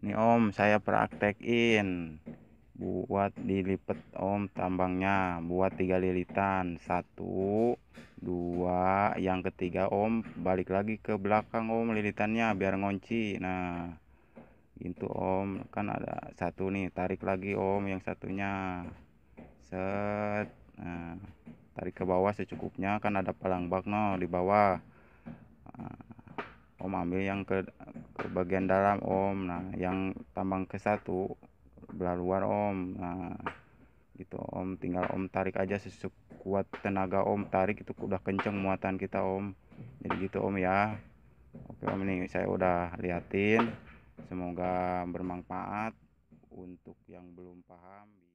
Ini om saya praktekin buat dilipet om tambangnya buat tiga lilitan satu dua yang ketiga om balik lagi ke belakang om lilitannya biar ngonci nah itu om kan ada satu nih tarik lagi om yang satunya set nah tarik ke bawah secukupnya kan ada palang bak no di bawah nah, om ambil yang ke, ke bagian dalam om nah yang tambang ke satu belah luar om nah gitu om tinggal om tarik aja sekuat tenaga om tarik itu udah kenceng muatan kita om jadi gitu om ya oke om ini saya udah liatin semoga bermanfaat untuk yang belum paham